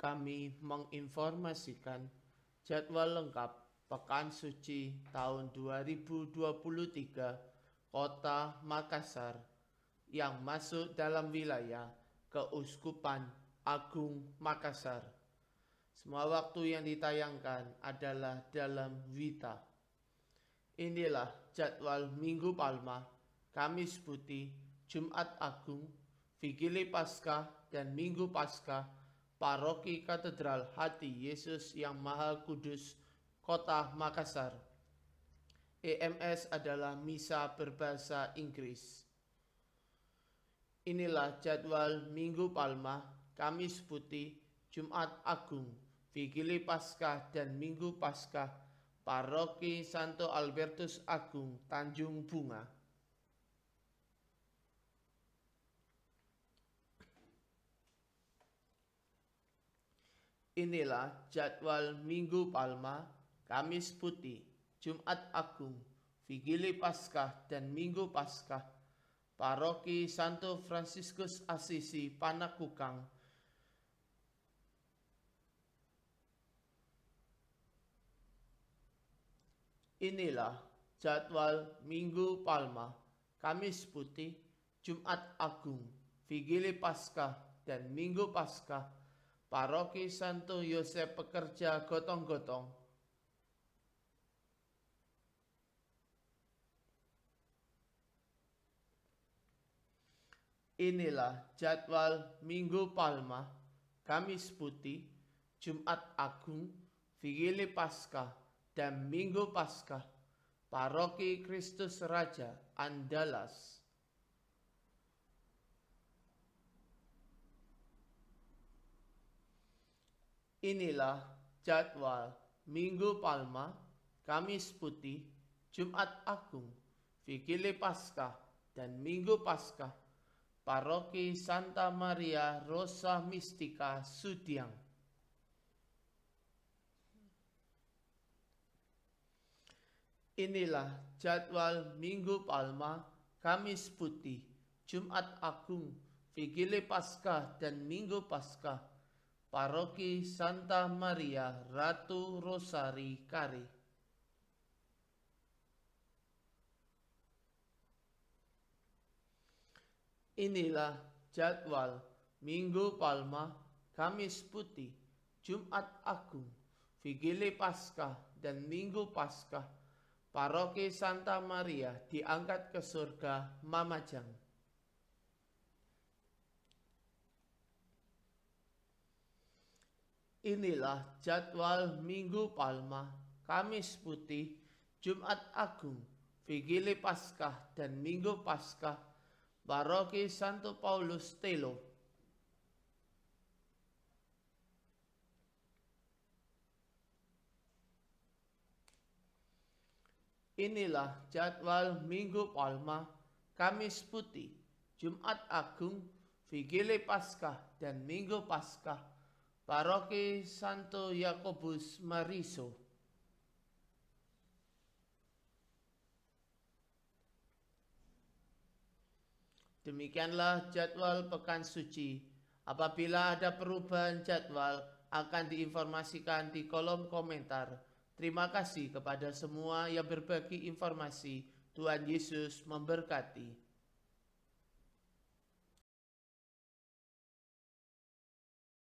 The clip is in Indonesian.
kami menginformasikan jadwal lengkap Pekan Suci tahun 2023 Kota Makassar yang masuk dalam wilayah Keuskupan Agung Makassar. Semua waktu yang ditayangkan adalah dalam Wita. Inilah jadwal Minggu Palma, Kamis Putih, Jumat Agung, Vigili Paskah, dan Minggu Paskah paroki Katedral Hati Yesus yang Maha Kudus, Kota Makassar. EMS adalah misa berbahasa Inggris. Inilah jadwal Minggu Palma, Kamis Putih, Jumat Agung, Vigili Paskah dan Minggu Paskah, Paroki Santo Albertus Agung, Tanjung Bunga. Inilah jadwal Minggu Palma, Kamis Putih, Jumat Agung, Vigili Paskah dan Minggu Paskah. Paroki Santo Franciscus Assisi Panakukang Inilah jadwal Minggu Palma, Kamis Putih, Jumat Agung, Vigili Paskah, dan Minggu Paskah Paroki Santo Yosef pekerja gotong-gotong. Inilah jadwal Minggu Palma, Kamis Putih, Jumat Agung, Vigili Paskah, dan Minggu Paskah, Paroki Kristus Raja Andalas. Inilah jadwal Minggu Palma, Kamis Putih, Jumat Agung, Vigili Paskah, dan Minggu Paskah, Paroki Santa Maria Rosa Mistika Sudiang. Inilah jadwal Minggu Palma, Kamis Putih, Jumat Agung, Vigili Paskah, dan Minggu Paskah, Paroki Santa Maria Ratu Rosari Kari. Inilah jadwal Minggu Palma, Kamis Putih, Jumat Agung, Vigili Paskah dan Minggu Paskah. Paroki Santa Maria diangkat ke surga Mamajang. Inilah jadwal Minggu Palma, Kamis Putih, Jumat Agung, Vigili Paskah dan Minggu Paskah Baroki Santo Paulus Telo. Inilah jadwal Minggu Palma, Kamis Putih, Jumat Agung, Vigili Paskah dan Minggu Paskah Paroki Santo Yakobus Mariso. Demikianlah jadwal pekan suci. Apabila ada perubahan jadwal akan diinformasikan di kolom komentar. Terima kasih kepada semua yang berbagi informasi. Tuhan Yesus memberkati.